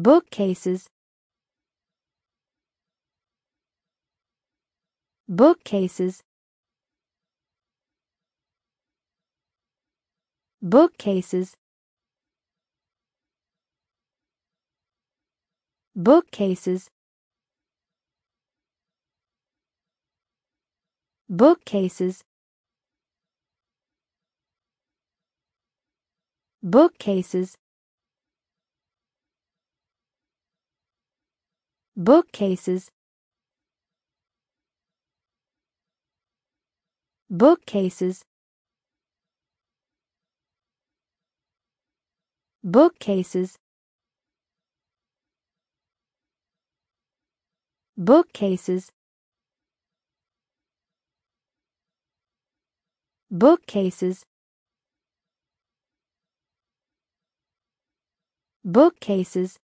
bookcases bookcases bookcases bookcases bookcases bookcases bookcases bookcases bookcases bookcases bookcases bookcases